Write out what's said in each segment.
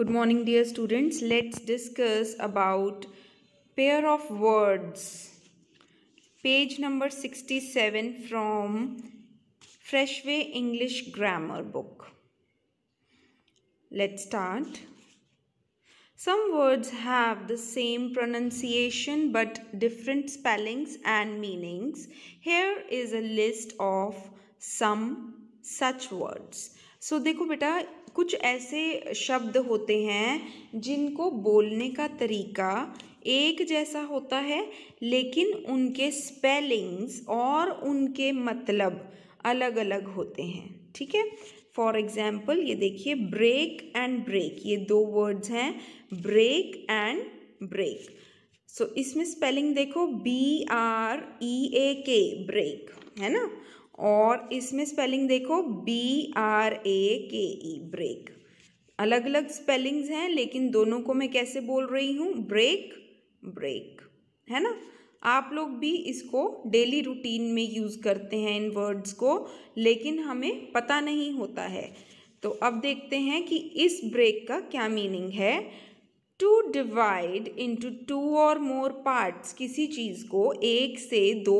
Good morning dear students. Let's discuss about pair of words. Page number 67 from Freshway English Grammar book. Let's start. Some words have the same pronunciation but different spellings and meanings. Here is a list of some such words. So so, देखो बेटा कुछ ऐसे शब्द होते हैं जिनको बोलने का तरीका एक जैसा होता है लेकिन उनके स्पेलिंग्स और उनके मतलब अलग अलग होते हैं ठीक है फॉर एग्ज़ाम्पल ये देखिए ब्रेक एंड ब्रेक ये दो वर्ड्स हैं ब्रेक एंड ब्रेक सो इसमें स्पेलिंग देखो बी आर ई ए के ब्रेक है ना और इसमें स्पेलिंग देखो बी आर ए के ई ब्रेक अलग अलग स्पेलिंग्स हैं लेकिन दोनों को मैं कैसे बोल रही हूँ ब्रेक ब्रेक है ना आप लोग भी इसको डेली रूटीन में यूज़ करते हैं इन वर्ड्स को लेकिन हमें पता नहीं होता है तो अब देखते हैं कि इस ब्रेक का क्या मीनिंग है टू डिवाइड इंटू टू और मोर पार्ट्स किसी चीज़ को एक से दो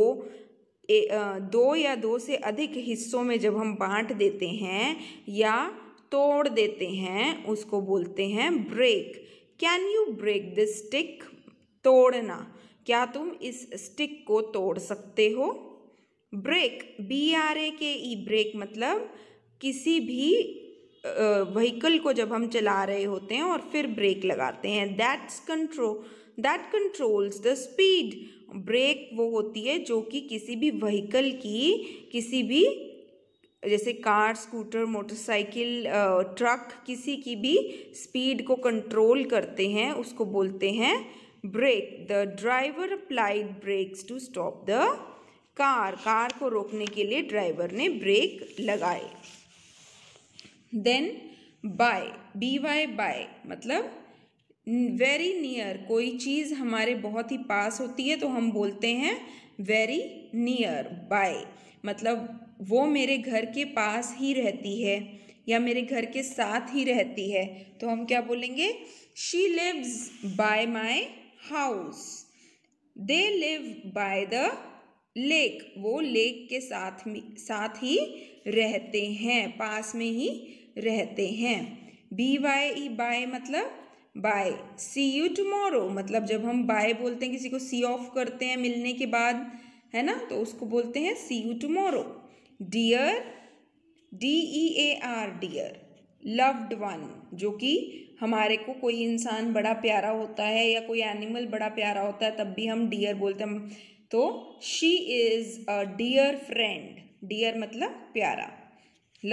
ए, दो या दो से अधिक हिस्सों में जब हम बांट देते हैं या तोड़ देते हैं उसको बोलते हैं break can you break the stick तोड़ना क्या तुम इस स्टिक को तोड़ सकते हो ब्रेक बी आर ए के ई ब्रेक मतलब किसी भी व्हीकल को जब हम चला रहे होते हैं और फिर ब्रेक लगाते हैं that's control that controls the speed brake वो होती है जो कि किसी भी व्हीकल की किसी भी जैसे कार स्कूटर मोटरसाइकिल ट्रक किसी की भी स्पीड को कंट्रोल करते हैं उसको बोलते हैं brake the driver applied brakes to stop the car car को रोकने के लिए ड्राइवर ने ब्रेक लगाए then by B Y by मतलब वेरी नियर कोई चीज़ हमारे बहुत ही पास होती है तो हम बोलते हैं वेरी नियर बाय मतलब वो मेरे घर के पास ही रहती है या मेरे घर के साथ ही रहती है तो हम क्या बोलेंगे she lives by my house they live by the lake वो लेक के साथ में साथ ही रहते हैं पास में ही रहते हैं बी वाई ई बाय मतलब बाय सी यू टमोरो मतलब जब हम बाय बोलते हैं किसी को सी ऑफ करते हैं मिलने के बाद है ना तो उसको बोलते हैं see you tomorrow dear D E A R dear loved one जो कि हमारे को कोई इंसान बड़ा प्यारा होता है या कोई एनिमल बड़ा प्यारा होता है तब भी हम डियर बोलते हैं तो she is a dear friend dear मतलब प्यारा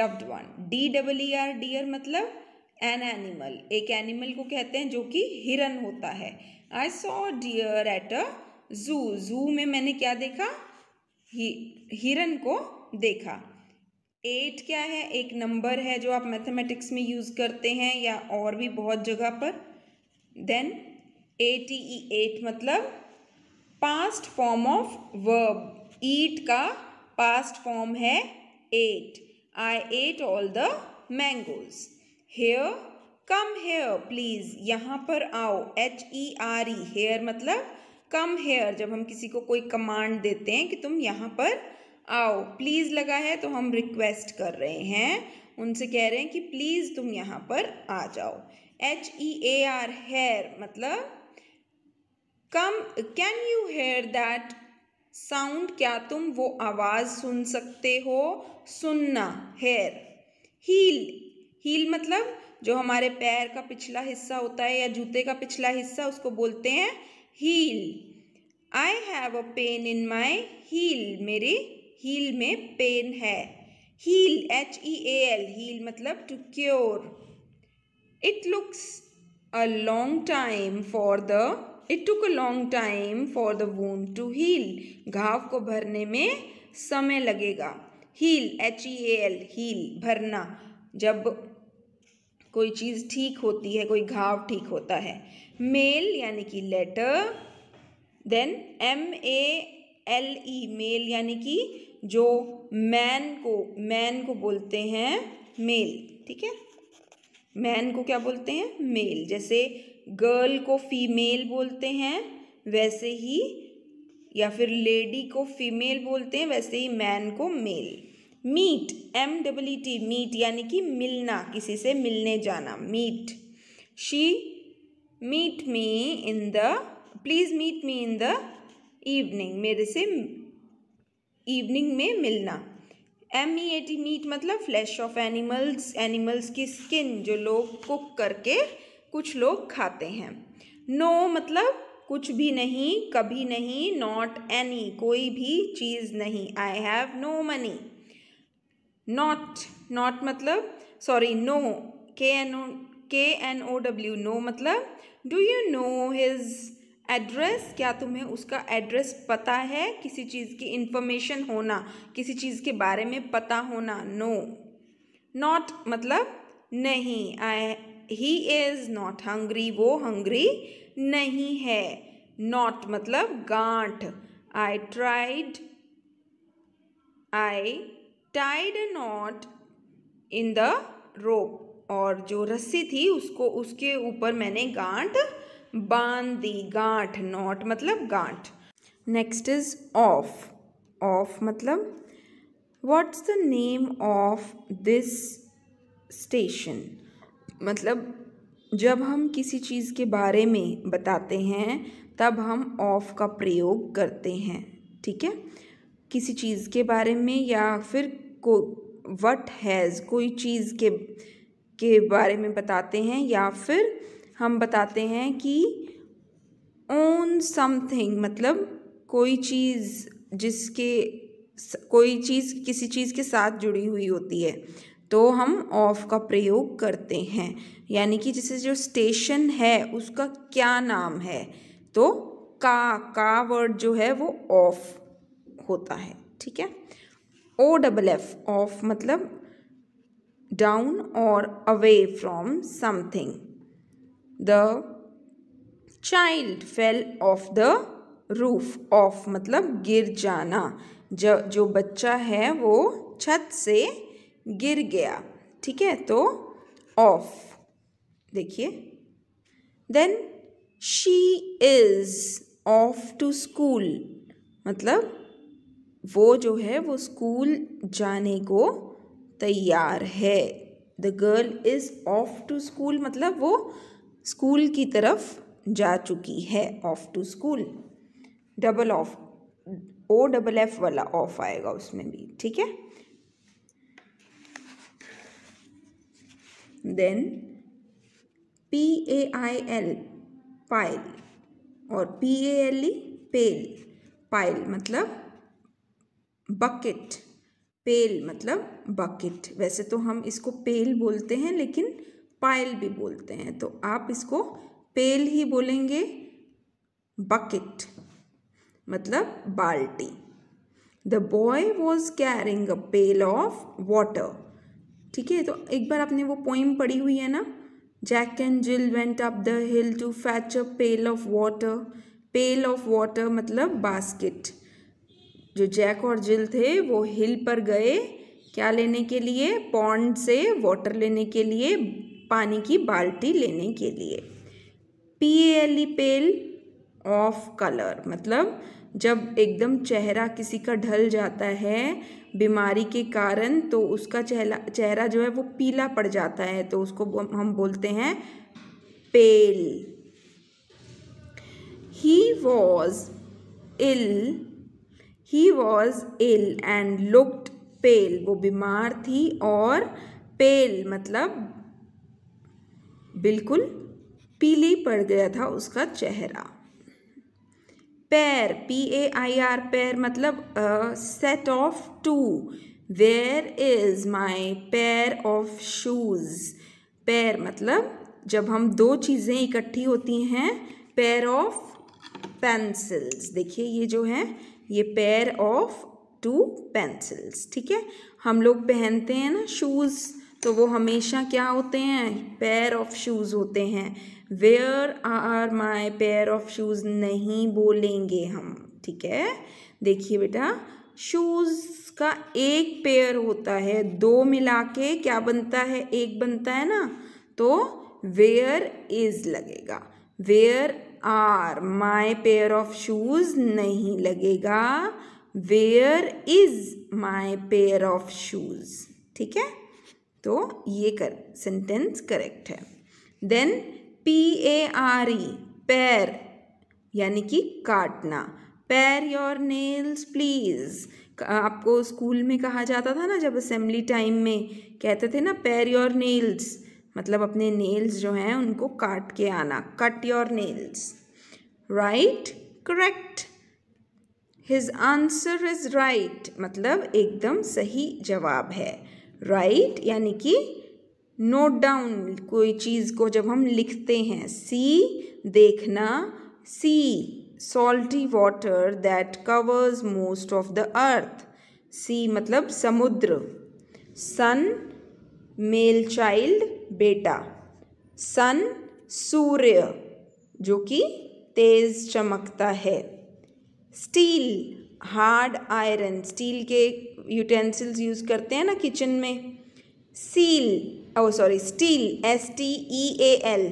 loved one D double E R deer मतलब एन एनिमल एक एनिमल को कहते हैं जो कि हिरन होता है I saw deer at a zoo zoo में मैंने क्या देखा हिरन को देखा एट क्या है एक नंबर है जो आप मैथमेटिक्स में यूज़ करते हैं या और भी बहुत जगह पर देन एटी ई एट मतलब past form of verb eat का पास्ट फॉर्म है ate I ate all the mangoes here come here please यहाँ पर आओ H E R E here मतलब कम हेयर जब हम किसी को कोई कमांड देते हैं कि तुम यहाँ पर आओ प्लीज़ लगा है तो हम रिक्वेस्ट कर रहे हैं उनसे कह रहे हैं कि प्लीज़ तुम यहाँ पर आ जाओ H E A R hear मतलब come can you hear that sound क्या तुम वो आवाज़ सुन सकते हो सुनना हेयर हील हील मतलब जो हमारे पैर का पिछला हिस्सा होता है या जूते का पिछला हिस्सा उसको बोलते हैं heel I have a pain in my heel मेरे हील में पेन है heal H E A L heal मतलब to cure it looks a long time for the it took a long time for the wound to heal घाव को भरने में समय लगेगा heal H E A L heal भरना जब कोई चीज़ ठीक होती है कोई घाव ठीक होता है मेल यानी कि letter then M A L E male यानी कि जो मैन को मैन को बोलते हैं मेल ठीक है मैन को क्या बोलते हैं मेल जैसे गर्ल को फीमेल बोलते हैं वैसे ही या फिर लेडी को फीमेल बोलते हैं वैसे ही मैन को male meet M W T meet यानी कि मिलना किसी से मिलने जाना meet she meet me in the please meet me in the evening मेरे से इवनिंग में मिलना M E A T meat मतलब फ्लैश ऑफ एनिमल्स एनिमल्स की स्किन जो लोग कुक करके कुछ लोग खाते हैं नो no, मतलब कुछ भी नहीं कभी नहीं नॉट एनी कोई भी चीज़ नहीं I have no money not not मतलब sorry no K N O K N O W know मतलब do you know his address क्या तुम्हें उसका एड्रेस पता है किसी चीज़ की इंफॉर्मेशन होना किसी चीज़ के बारे में पता होना नो नॉट मतलब नहीं I he is not hungry वो हंग्री नहीं है नॉट मतलब गांठ I tried I tied knot in the rope और जो रस्सी थी उसको उसके ऊपर मैंने गांठ बांध दी गांठ नॉट मतलब गांठ नेक्स्ट इज ऑफ ऑफ मतलब what's the name of this station मतलब जब हम किसी चीज़ के बारे में बताते हैं तब हम ऑफ का प्रयोग करते हैं ठीक है किसी चीज़ के बारे में या फिर को वट हैज़ कोई चीज़ के के बारे में बताते हैं या फिर हम बताते हैं कि ओन समथिंग मतलब कोई चीज़ जिसके कोई चीज़ किसी चीज़ के साथ जुड़ी हुई होती है तो हम ऑफ का प्रयोग करते हैं यानी कि जैसे जो स्टेशन है उसका क्या नाम है तो का का वर्ड जो है वो ऑफ होता है ठीक है ओ डबल एफ ऑफ मतलब डाउन और away from something the child fell off the roof off मतलब गिर जाना जो जो बच्चा है वो छत से गिर गया ठीक है तो ऑफ देखिए then she is off to school मतलब वो जो है वो स्कूल जाने को तैयार है the girl is off to school मतलब वो स्कूल की तरफ जा चुकी है off to school double off O double F वाला ऑफ आएगा उसमें भी ठीक है then P A I L pail और P A L E pale pail मतलब बकेट पेल मतलब बकेट वैसे तो हम इसको पेल बोलते हैं लेकिन पायल भी बोलते हैं तो आप इसको पेल ही बोलेंगे बकेट मतलब बाल्टी the boy was carrying a pail of water ठीक है तो एक बार आपने वो पोइम पढ़ी हुई है ना Jack and Jill went up the hill to fetch a pail of water pail of water मतलब बास्केट जो जैक और जिल थे वो हिल पर गए क्या लेने के लिए पॉन्ड से वाटर लेने के लिए पानी की बाल्टी लेने के लिए P L E pale of colour मतलब जब एकदम चेहरा किसी का ढल जाता है बीमारी के कारण तो उसका चेहरा चेहरा जो है वो पीला पड़ जाता है तो उसको हम बोलते हैं pale he was ill he was ill and looked pale वो बीमार थी और पेल मतलब बिल्कुल पीली पड़ गया था उसका चेहरा पैर P A I R pair मतलब set of two where is my pair of shoes पैर मतलब जब हम दो चीज़ें इकट्ठी होती हैं पैर ऑफ पेंसिल्स देखिए ये जो है ये पेयर ऑफ टू पेंसिल्स ठीक है हम लोग पहनते हैं ना शूज़ तो वो हमेशा क्या होते हैं पेयर ऑफ शूज़ होते हैं where are my pair of shoes नहीं बोलेंगे हम ठीक है देखिए बेटा शूज़ का एक पेयर होता है दो मिला के क्या बनता है एक बनता है ना तो वेयर इज़ लगेगा where are my pair of shoes नहीं लगेगा where is my pair of shoes ठीक है तो ये कर सेंटेंस करेक्ट है then P A R E pare यानी कि काटना पैर योर नेल्स प्लीज़ आपको स्कूल में कहा जाता था ना जब असेंबली टाइम में कहते थे ना पैर योर नेल्स मतलब अपने नेल्स जो हैं उनको काट के आना cut your nails right correct his answer is right मतलब एकदम सही जवाब है राइट right, यानी कि नोट डाउन कोई चीज़ को जब हम लिखते हैं सी देखना sea salty water that covers most of the earth sea मतलब समुद्र सन मेल चाइल्ड बेटा सन सूर्य जो कि तेज चमकता है स्टील हार्ड आयरन स्टील के यूटेंसिल्स यूज़ करते हैं ना किचन में seal oh sorry steel S T E A L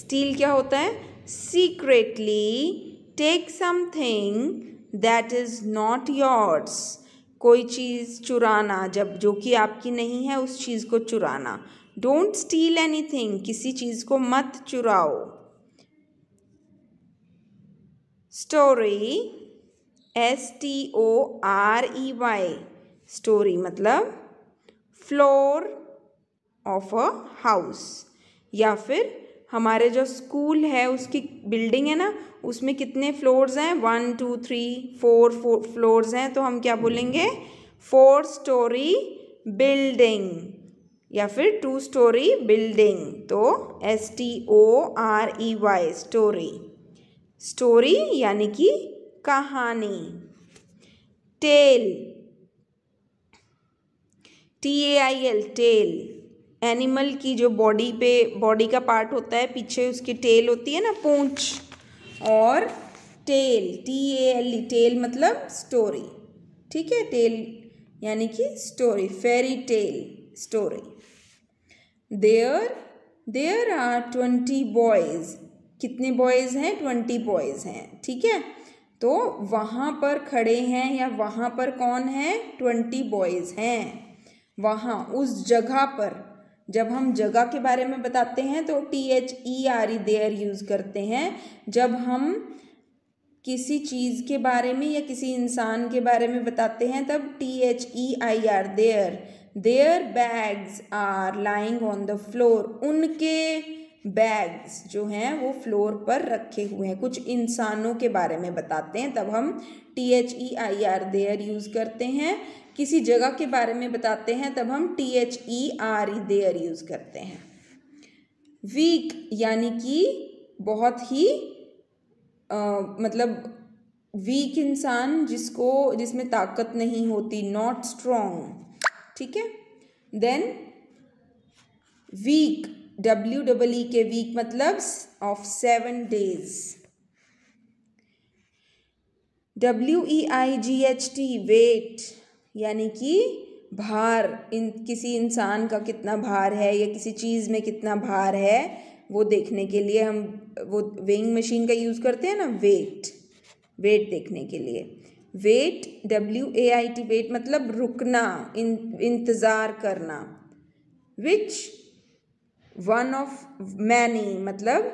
steal क्या होता है secretly take something that is not yours कोई चीज़ चुराना जब जो कि आपकी नहीं है उस चीज़ को चुराना डोंट स्टील एनी थिंग किसी चीज़ को मत चुराओ storey S T O R E Y storey मतलब फ्लोर ऑफ अ हाउस या फिर हमारे जो स्कूल है उसकी बिल्डिंग है ना उसमें कितने फ्लोर्स हैं one two three four four floors हैं तो हम क्या बोलेंगे फोर स्टोरी बिल्डिंग या फिर टू स्टोरी बिल्डिंग तो S T O R E Y storey story यानी कि कहानी tale T A I L tail animal की जो बॉडी पे बॉडी का पार्ट होता है पीछे उसकी टेल होती है ना पूंछ और tail T A L E tale मतलब स्टोरी ठीक है टेल यानी कि story fairy tale story there there are twenty boys कितने बॉयज़ हैं ट्वेंटी बॉयज़ हैं ठीक है तो वहाँ पर खड़े हैं या वहाँ पर कौन है ट्वेंटी बॉयज़ हैं वहाँ उस जगह पर जब हम जगह के बारे में बताते हैं तो T H E R E there use करते हैं जब हम किसी चीज़ के बारे में या किसी इंसान के बारे में बताते हैं तब T H E I R their their bags are lying on the floor उनके बैग्स जो हैं वो फ्लोर पर रखे हुए हैं कुछ इंसानों के बारे में बताते हैं तब हम T H E I R their use करते हैं किसी जगह के बारे में बताते हैं तब हम T H E R E there use करते हैं वीक यानी कि बहुत ही आ, मतलब वीक इंसान जिसको जिसमें ताकत नहीं होती नॉट स्ट्रोंग ठीक है then weak W double E K week मतलब of seven days W E I G H T weight यानी कि भार इन किसी इंसान का कितना भार है या किसी चीज़ में कितना भार है वो देखने के लिए हम वो वेइंग मशीन का यूज़ करते हैं ना वेट वेट देखने के लिए wait W A I T wait मतलब रुकना इन इंतज़ार करना विच वन ऑफ मैनी मतलब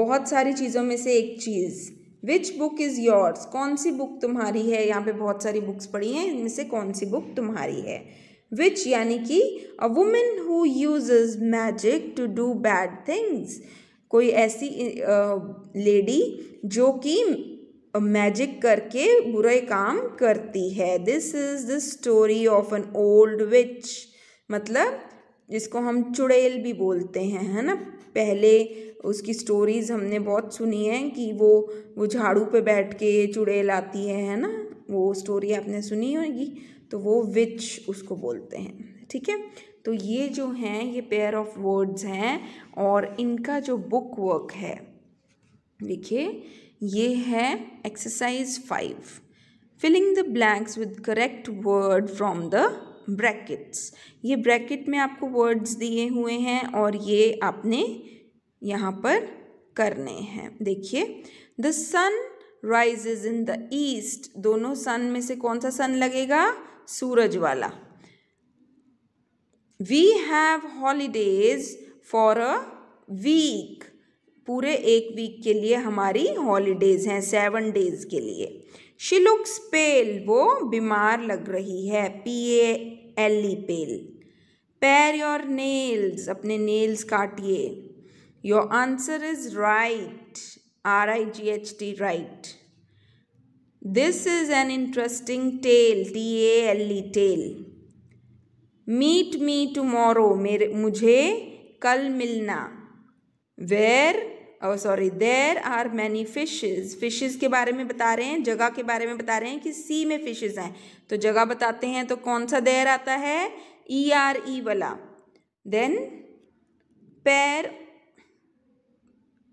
बहुत सारी चीज़ों में से एक चीज़ विच बुक इज़ योर्स कौन सी बुक तुम्हारी है यहाँ पे बहुत सारी बुक्स पड़ी हैं इनमें से कौन सी बुक तुम्हारी है विच यानी कि a woman who use magic to do bad things कोई ऐसी लेडी जो कि मैजिक करके बुरे काम करती है this is the story of an old witch मतलब जिसको हम चुड़ैल भी बोलते हैं है ना पहले उसकी स्टोरीज़ हमने बहुत सुनी हैं कि वो वो झाड़ू पे बैठ के चुड़ैल आती है है ना वो स्टोरी आपने सुनी होगी तो वो विच उसको बोलते हैं ठीक है तो ये जो हैं ये पेयर ऑफ वर्ड्स हैं और इनका जो बुक वर्क है देखिए ये है exercise five filling the blanks with correct word from the brackets ये ब्रैकेट में आपको वर्ड्स दिए हुए हैं और ये आपने यहाँ पर करने हैं देखिए the sun rises in the east दोनों सन में से कौन सा सन लगेगा सूरज वाला we have holidays for a week पूरे एक वीक के लिए हमारी हॉलीडेज हैं सेवन डेज के लिए शिलुक्स पेल वो बीमार लग रही है P A L E pale pare your nails अपने नेल्स काटिए your answer is right R I G H T right this is an interesting tale T A L E tale meet me tomorrow मेरे मुझे कल मिलना where और sorry there are many fishes fishes के बारे में बता रहे हैं जगह के बारे में बता रहे हैं कि सी में फिशेज हैं तो जगह बताते हैं तो कौन सा देर आता है ई आर ई वाला then pair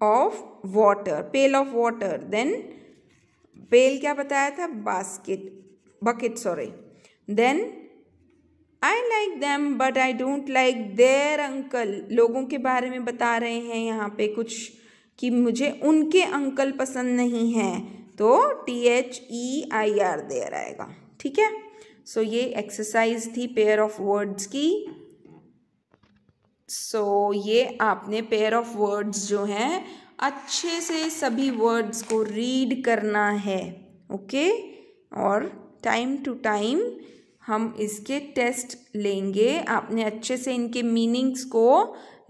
of water pail of water then pail क्या बताया था basket bucket sorry then I like them but I don't like their uncle लोगों के बारे में बता रहे हैं यहाँ पे कुछ कि मुझे उनके अंकल पसंद नहीं हैं तो T H E e I R their आएगा ठीक है सो so, ये एक्सरसाइज थी पेयर ऑफ वर्ड्स की सो so, ये आपने पेयर ऑफ वर्ड्स जो हैं अच्छे से सभी वर्ड्स को रीड करना है ओके okay? और टाइम टू टाइम हम इसके टेस्ट लेंगे आपने अच्छे से इनके मीनिंग्स को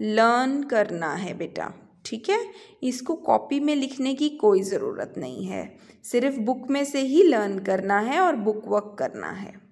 लर्न करना है बेटा ठीक है इसको कॉपी में लिखने की कोई ज़रूरत नहीं है सिर्फ बुक में से ही लर्न करना है और बुक वर्क करना है